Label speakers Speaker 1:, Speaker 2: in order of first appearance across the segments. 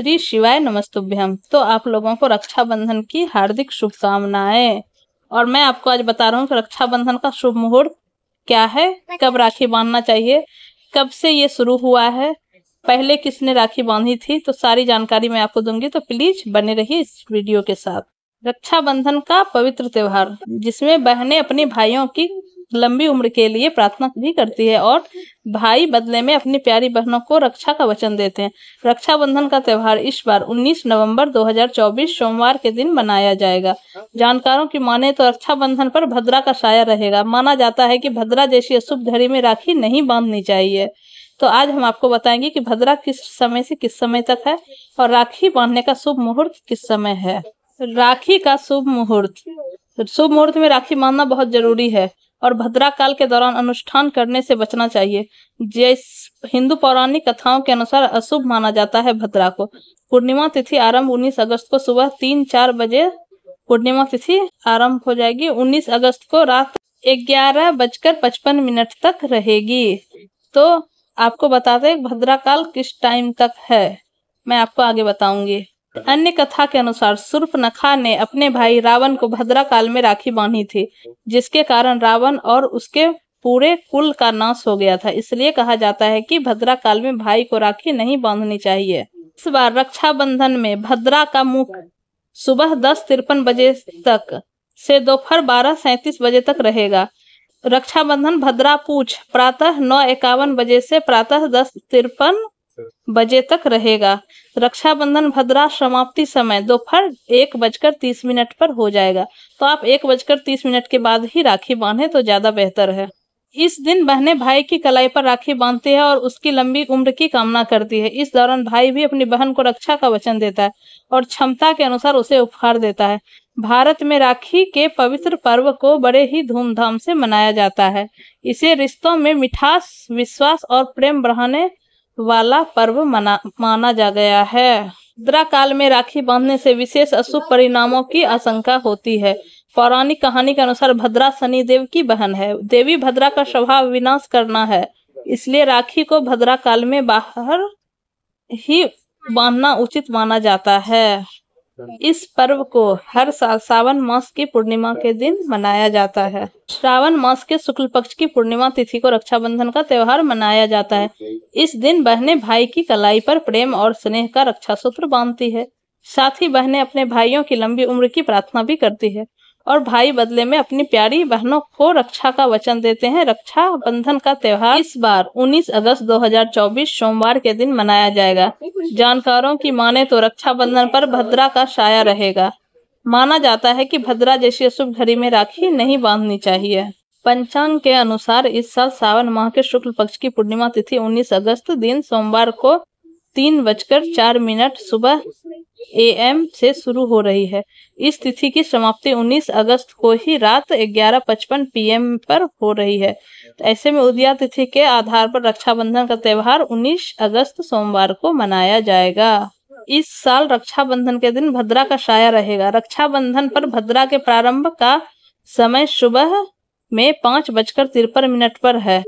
Speaker 1: श्री शिवाय नमस्तुभ्यम तो आप लोगों को रक्षाबंधन की हार्दिक शुभकामनाएं और मैं आपको आज बता रहा हूँ कि रक्षाबंधन का शुभ मुहूर्त क्या है कब राखी बांधना चाहिए कब से ये शुरू हुआ है पहले किसने राखी बांधी थी तो सारी जानकारी मैं आपको दूंगी तो प्लीज बने रहिए इस वीडियो के साथ रक्षाबंधन का पवित्र त्योहार जिसमें बहनें अपने भाइयों की लंबी उम्र के लिए प्रार्थना भी करती है और भाई बदले में अपनी प्यारी बहनों को रक्षा का वचन देते हैं रक्षाबंधन का त्यौहार इस बार 19 नवंबर 2024 सोमवार के दिन मनाया जाएगा जानकारों की माने तो रक्षाबंधन पर भद्रा का साया रहेगा माना जाता है कि भद्रा जैसी अशुभ घड़ी में राखी नहीं बांधनी चाहिए तो आज हम आपको बताएंगे कि भद्रा किस समय से किस समय तक है और राखी बांधने का शुभ मुहूर्त किस समय है राखी का शुभ मुहूर्त शुभ मुहूर्त में राखी बांधना बहुत जरूरी है और भद्रा काल के दौरान अनुष्ठान करने से बचना चाहिए जिस हिंदू पौराणिक कथाओं के अनुसार अशुभ माना जाता है भद्रा को पूर्णिमा तिथि आरंभ 19 अगस्त को सुबह तीन चार बजे पूर्णिमा तिथि आरंभ हो जाएगी 19 अगस्त को रात ग्यारह बजकर पचपन मिनट तक रहेगी तो आपको बताते काल किस टाइम तक है मैं आपको आगे बताऊंगी अन्य कथा के अनुसार नखा ने अपने भाई रावण को भद्रा काल में राखी बांधी थी जिसके कारण रावण और उसके पूरे कुल का नाश हो गया था इसलिए कहा जाता है कि भद्रा काल में भाई को राखी नहीं बांधनी चाहिए इस बार रक्षा बंधन में भद्रा का मुख सुबह दस तिरपन बजे तक से दोपहर बारह सैतीस बजे तक रहेगा रक्षाबंधन भद्रा पूछ प्रातः नौ इक्यावन बजे से प्रातः दस तिरपन बजे तक रहेगा रक्षाबंधन भद्रा समाप्ति समय दोपहर एक बजकर तीस मिनट पर हो जाएगा तो आप एक बजकर तीस मिनट के बाद ही राखी बांधे तो ज्यादा बेहतर है इस दिन बहने भाई की कलाई पर राखी बांधती है और उसकी लंबी उम्र की कामना करती है इस दौरान भाई भी अपनी बहन को रक्षा का वचन देता है और क्षमता के अनुसार उसे उपहार देता है भारत में राखी के पवित्र पर्व को बड़े ही धूमधाम से मनाया जाता है इसे रिश्तों में मिठास विश्वास और प्रेम बढ़ाने वाला पर्व मना माना जा गया है द्रा काल में राखी बांधने से विशेष अशुभ परिणामों की आशंका होती है पौराणिक कहानी के अनुसार भद्रा शनि देव की बहन है देवी भद्रा का स्वभाव विनाश करना है इसलिए राखी को भद्रा काल में बाहर ही बांधना उचित माना जाता है इस पर्व को हर साल सावन मास की पूर्णिमा के दिन मनाया जाता है श्रावण मास के शुक्ल पक्ष की पूर्णिमा तिथि को रक्षाबंधन का त्योहार मनाया जाता है इस दिन बहने भाई की कलाई पर प्रेम और स्नेह का रक्षा सूत्र बांधती है साथ ही बहनें अपने भाइयों की लंबी उम्र की प्रार्थना भी करती है और भाई बदले में अपनी प्यारी बहनों को रक्षा का वचन देते हैं रक्षा बंधन का त्यौहार इस बार 19 अगस्त 2024 सोमवार के दिन मनाया जाएगा जानकारों की माने तो रक्षा बंधन पर भद्रा का साया रहेगा माना जाता है कि भद्रा जैसी अशुभ घड़ी में राखी नहीं बांधनी चाहिए पंचांग के अनुसार इस साल सावन माह के शुक्ल पक्ष की पूर्णिमा तिथि उन्नीस अगस्त दिन सोमवार को तीन बजकर चार मिनट सुबह एम से शुरू हो रही है इस तिथि की समाप्ति 19 अगस्त को ही रात 11:55 पीएम पर हो रही है ऐसे में उदया तिथि के आधार पर रक्षाबंधन का त्यौहार 19 अगस्त सोमवार को मनाया जाएगा इस साल रक्षाबंधन के दिन भद्रा का साया रहेगा रक्षाबंधन पर भद्रा के प्रारंभ का समय सुबह में पाँच बजकर तिरपन मिनट पर है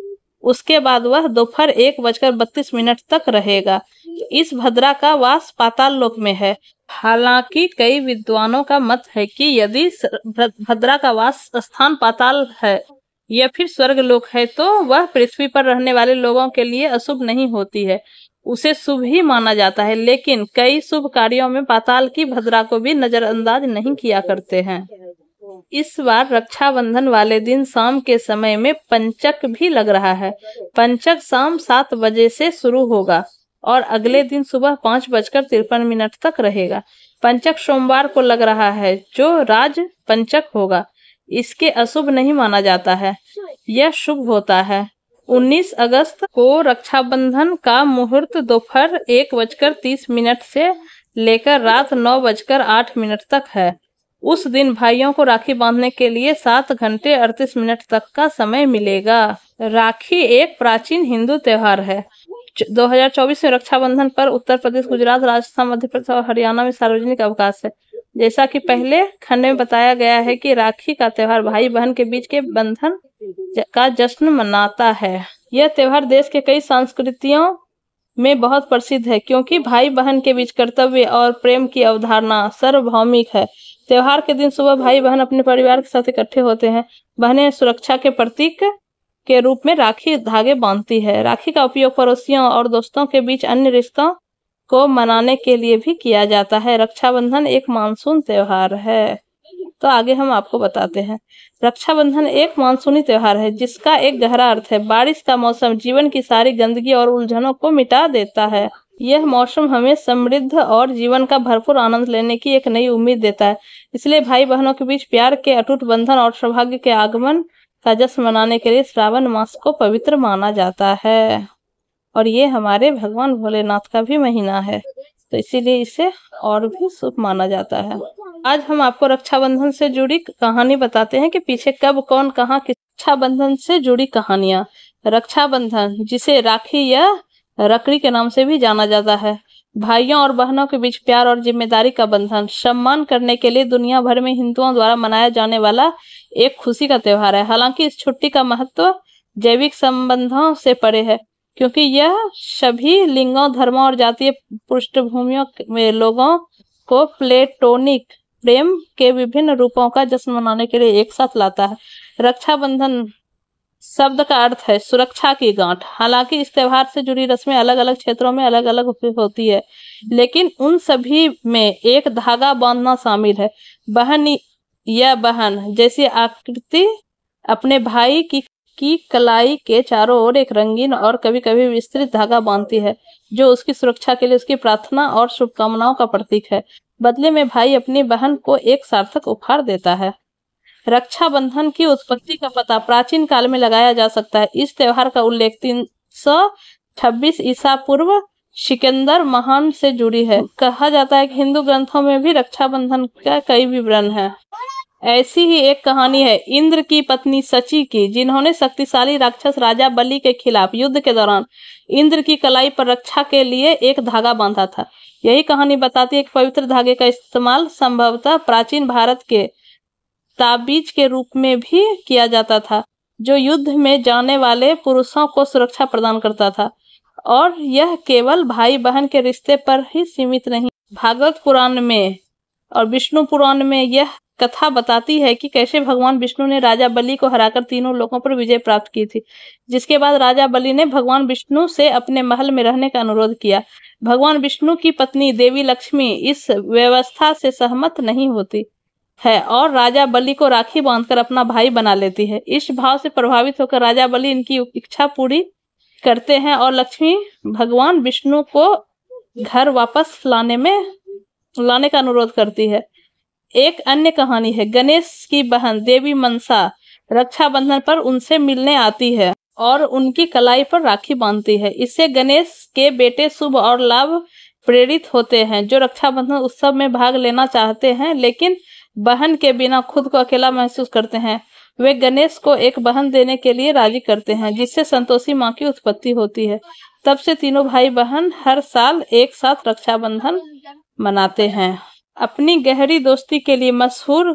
Speaker 1: उसके बाद वह दोपहर एक बजकर बत्तीस मिनट तक रहेगा इस भद्रा का वास पाताल लोक में है हालांकि कई विद्वानों का मत है कि यदि भद्रा का वास स्थान पाताल है या फिर स्वर्ग लोक है तो वह पृथ्वी पर रहने वाले लोगों के लिए अशुभ नहीं होती है उसे शुभ ही माना जाता है लेकिन कई शुभ कार्यों में पाताल की भद्रा को भी नजरअंदाज नहीं किया करते हैं इस बार रक्षाबंधन वाले दिन शाम के समय में पंचक भी लग रहा है पंचक शाम सात बजे से शुरू होगा और अगले दिन सुबह पाँच बजकर तिरपन मिनट तक रहेगा पंचक सोमवार को लग रहा है जो राज पंचक होगा इसके अशुभ नहीं माना जाता है यह शुभ होता है 19 अगस्त को रक्षाबंधन का मुहूर्त दोपहर एक बजकर तीस मिनट से लेकर रात नौ बजकर आठ मिनट तक है उस दिन भाइयों को राखी बांधने के लिए सात घंटे अड़तीस मिनट तक का समय मिलेगा राखी एक प्राचीन हिंदू त्योहार है 2024 में रक्षाबंधन पर उत्तर प्रदेश गुजरात राजस्थान मध्य प्रदेश और हरियाणा में सार्वजनिक अवकाश है जैसा कि पहले खंड में बताया गया है कि राखी का त्यौहार भाई बहन के बीच के बंधन का जश्न मनाता है यह त्यौहार देश के कई संस्कृतियों में बहुत प्रसिद्ध है क्योंकि भाई बहन के बीच कर्तव्य और प्रेम की अवधारणा सार्वभौमिक है त्यौहार के दिन सुबह भाई बहन अपने परिवार के साथ इकट्ठे होते हैं बहनें सुरक्षा के प्रतीक के रूप में राखी धागे बांधती है राखी का उपयोग पड़ोसियों और दोस्तों के बीच अन्य रिश्तों को मनाने के लिए भी किया जाता है रक्षाबंधन एक मानसून त्यौहार है तो आगे हम आपको बताते हैं रक्षाबंधन एक मानसूनी त्यौहार है जिसका एक गहरा अर्थ है बारिश का मौसम जीवन की सारी गंदगी और उलझनों को मिटा देता है यह मौसम हमें समृद्ध और जीवन का भरपूर आनंद लेने की एक नई उम्मीद देता है इसलिए भाई बहनों के बीच प्यार के अटूट बंधन और सौभाग्य के आगमन राजस्व मनाने के लिए श्रावण मास को पवित्र माना जाता है और ये हमारे भगवान भोलेनाथ का भी महीना है तो इसीलिए इसे और भी शुभ माना जाता है आज हम आपको रक्षाबंधन से जुड़ी कहानी बताते हैं कि पीछे कब कौन कहा रक्षाबंधन से जुड़ी कहानियां रक्षाबंधन जिसे राखी या रकड़ी के नाम से भी जाना जाता है भाइयों और बहनों के बीच प्यार और जिम्मेदारी का बंधन सम्मान करने के लिए दुनिया भर में हिंदुओं द्वारा मनाया जाने वाला एक खुशी का त्यौहार है हालांकि इस छुट्टी का महत्व जैविक संबंधों से परे है क्योंकि यह सभी लिंगों धर्मों और जातीय पृष्ठभूमियों में लोगों को प्लेटोनिक प्रेम के विभिन्न रूपों का जश्न मनाने के लिए एक साथ लाता है रक्षाबंधन शब्द का अर्थ है सुरक्षा की गांठ हालांकि इस त्योहार से जुड़ी रस्में अलग अलग क्षेत्रों में अलग अलग होती है लेकिन उन सभी में एक धागा बांधना शामिल है बहन या बहन जैसी आकृति अपने भाई की की कलाई के चारों ओर एक रंगीन और कभी कभी विस्तृत धागा बांधती है जो उसकी सुरक्षा के लिए उसकी प्रार्थना और शुभकामनाओं का प्रतीक है बदले में भाई अपनी बहन को एक सार्थक उपहार देता है रक्षाबंधन की उत्पत्ति का पता प्राचीन काल में लगाया जा सकता है इस त्योहार का उल्लेख तीन सौ छब्बीस ईसा पूर्व सिकंदर महान से जुड़ी है कहा जाता है कि हिंदू ग्रंथों में भी रक्षाबंधन का कई विवरण है ऐसी ही एक कहानी है इंद्र की पत्नी सची की जिन्होंने शक्तिशाली राक्षस राजा बलि के खिलाफ युद्ध के दौरान इंद्र की कलाई पर रक्षा के लिए एक धागा बांधा था यही कहानी बताती है कि पवित्र धागे का इस्तेमाल संभवतः प्राचीन भारत के ताबीज के रूप में भी किया जाता था जो युद्ध में जाने वाले पुरुषों को सुरक्षा प्रदान करता था और यह केवल भाई बहन के रिश्ते पर ही सीमित नहीं भागवत पुराण में और विष्णु पुराण में यह कथा बताती है कि कैसे भगवान विष्णु ने राजा बलि को हराकर तीनों लोगों पर विजय प्राप्त की थी जिसके बाद राजा बलि ने भगवान विष्णु से अपने महल में रहने का अनुरोध किया भगवान विष्णु की पत्नी देवी लक्ष्मी इस व्यवस्था से सहमत नहीं होती है और राजा बलि को राखी बांधकर अपना भाई बना लेती है इस भाव से प्रभावित होकर राजा बलि इनकी इच्छा पूरी करते हैं और लक्ष्मी भगवान विष्णु को घर वापस लाने में लाने का अनुरोध करती है एक अन्य कहानी है गणेश की बहन देवी मनसा रक्षाबंधन पर उनसे मिलने आती है और उनकी कलाई पर राखी बांधती है इससे गणेश के बेटे शुभ और लाभ प्रेरित होते हैं जो रक्षाबंधन उत्सव में भाग लेना चाहते हैं लेकिन बहन के बिना खुद को अकेला महसूस करते हैं वे गणेश को एक बहन देने के लिए राजी करते हैं जिससे संतोषी माँ की उत्पत्ति होती है तब से तीनों भाई बहन हर साल एक साथ रक्षाबंधन मनाते हैं अपनी गहरी दोस्ती के लिए मशहूर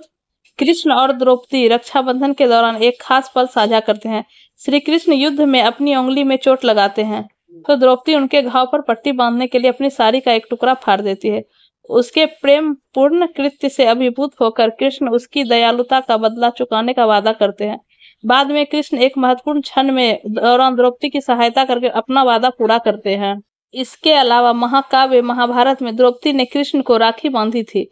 Speaker 1: कृष्ण और द्रौपदी रक्षाबंधन के दौरान एक खास पल साझा करते हैं श्री कृष्ण युद्ध में अपनी उंगली में चोट लगाते हैं तो द्रौपदी उनके घाव पर पट्टी बांधने के लिए अपनी साड़ी का एक टुकड़ा फाड़ देती है उसके प्रेम पूर्ण कृत्य से अभिभूत होकर कृष्ण उसकी दयालुता का बदला चुकाने का वादा करते हैं बाद में कृष्ण एक महत्वपूर्ण क्षण में दौरान द्रौपदी की सहायता करके अपना वादा पूरा करते हैं इसके अलावा महाकाव्य महाभारत में द्रौपदी ने कृष्ण को राखी बांधी थी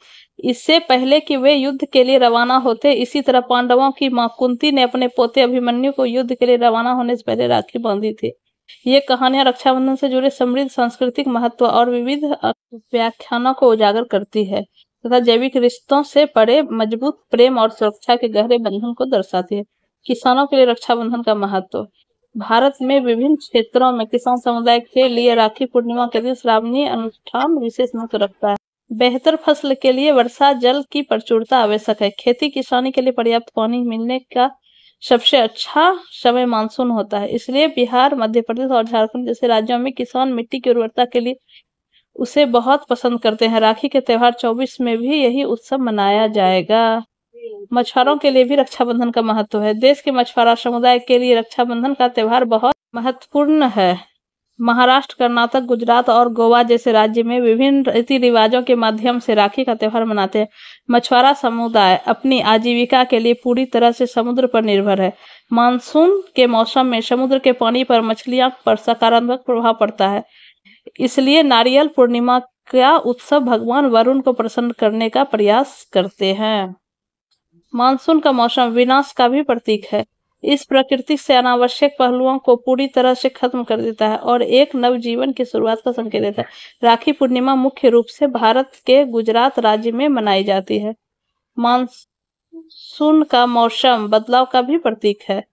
Speaker 1: इससे पहले कि वे युद्ध के लिए रवाना होते इसी तरह पांडवों की मां कुंती ने अपने पोते अभिमन्यु को युद्ध के लिए रवाना होने से पहले राखी बांधी थी ये कहानियां रक्षाबंधन से जुड़े समृद्ध सांस्कृतिक महत्व और विविध व्याख्यानों को उजागर करती है तथा जैविक रिश्तों से पड़े मजबूत प्रेम और सुरक्षा के गहरे बंधन को दर्शाती है किसानों के लिए रक्षाबंधन का महत्व भारत में विभिन्न क्षेत्रों में किसान समुदाय के लिए राखी पूर्णिमा के दिन श्रावणीय अनुष्ठान विशेष महत्व रखता है बेहतर फसल के लिए वर्षा जल की प्रचुरता आवश्यक है खेती किसानी के लिए पर्याप्त पानी मिलने का सबसे अच्छा समय मानसून होता है इसलिए बिहार मध्य प्रदेश और झारखंड जैसे राज्यों में किसान मिट्टी की उर्वरता के लिए उसे बहुत पसंद करते हैं राखी के त्योहार चौबीस में भी यही उत्सव मनाया जाएगा मछुआरों के लिए भी रक्षाबंधन का महत्व है देश के मछुआरा समुदाय के लिए रक्षाबंधन का त्योहार बहुत महत्वपूर्ण है महाराष्ट्र कर्नाटक गुजरात और गोवा जैसे राज्य में विभिन्न रीति रिवाजों के माध्यम से राखी का त्यौहार मनाते हैं मछुआरा समुदाय अपनी आजीविका के लिए पूरी तरह से समुद्र पर निर्भर है मानसून के मौसम में समुद्र के पानी पर मछलियां पर सकारात्मक प्रभाव पड़ता है इसलिए नारियल पूर्णिमा का उत्सव भगवान वरुण को प्रसन्न करने का प्रयास करते हैं मानसून का मौसम विनाश का भी प्रतीक है इस प्रकृति से अनावश्यक पहलुओं को पूरी तरह से खत्म कर देता है और एक नव जीवन की शुरुआत का संकेत देता है राखी पूर्णिमा मुख्य रूप से भारत के गुजरात राज्य में मनाई जाती है मानसून का मौसम बदलाव का भी प्रतीक है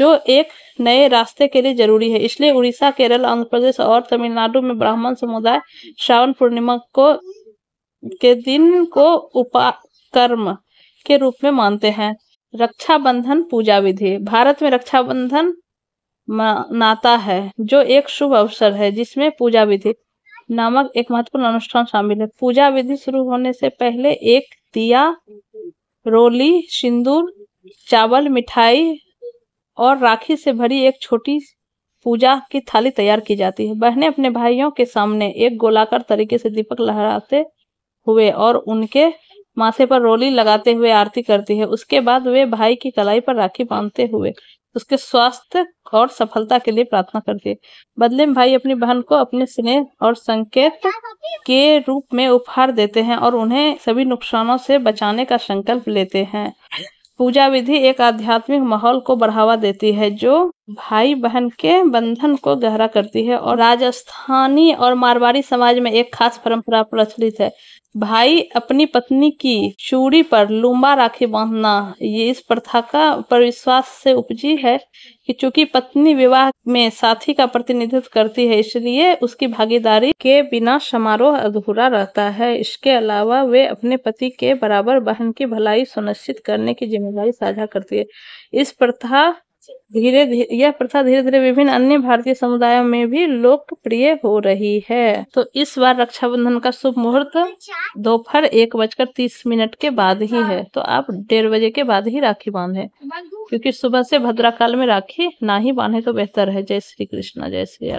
Speaker 1: जो एक नए रास्ते के लिए जरूरी है इसलिए उड़ीसा केरल आंध्र प्रदेश और तमिलनाडु में ब्राह्मण समुदाय श्रावण पूर्णिमा को के दिन को उपाकर्म के रूप में मानते हैं रक्षाबंधन पूजा विधि भारत में रक्षाबंधन मनाता है जो एक शुभ अवसर है जिसमें पूजा विधि नामक एक महत्वपूर्ण अनुष्ठान शामिल है पूजा विधि शुरू होने से पहले एक दिया रोली सिंदूर चावल मिठाई और राखी से भरी एक छोटी पूजा की थाली तैयार की जाती है बहनें अपने भाइयों के सामने एक गोलाकार तरीके से दीपक लहराते हुए और उनके माथे पर रोली लगाते हुए आरती करती है उसके बाद वे भाई की कलाई पर राखी बांधते हुए उसके स्वास्थ्य और सफलता के लिए प्रार्थना करती है बदले में भाई अपनी बहन को अपने स्नेह और संकेत के रूप में उपहार देते हैं और उन्हें सभी नुकसानों से बचाने का संकल्प लेते हैं पूजा विधि एक आध्यात्मिक माहौल को बढ़ावा देती है जो भाई बहन के बंधन को गहरा करती है और राजस्थानी और मारवाड़ी समाज में एक खास परंपरा प्रचलित है भाई अपनी पत्नी की चूड़ी पर लुम्बा राखी बांधना ये इस प्रथा का पर विश्वास से उपजी है कि चूंकि पत्नी विवाह में साथी का प्रतिनिधित्व करती है इसलिए उसकी भागीदारी के बिना समारोह अधूरा रहता है इसके अलावा वे अपने पति के बराबर बहन की भलाई सुनिश्चित करने की जिम्मेदारी साझा करती है इस प्रथा धीरे धीरे यह प्रथा धीरे धीरे विभिन्न अन्य भारतीय समुदायों में भी लोकप्रिय हो रही है तो इस बार रक्षाबंधन का शुभ मुहूर्त दोपहर एक बजकर तीस मिनट के बाद ही है तो आप डेढ़ बजे के बाद ही राखी बांधे क्योंकि सुबह से भद्रा काल में राखी ना ही बांधे तो बेहतर है जय श्री कृष्णा जय श्री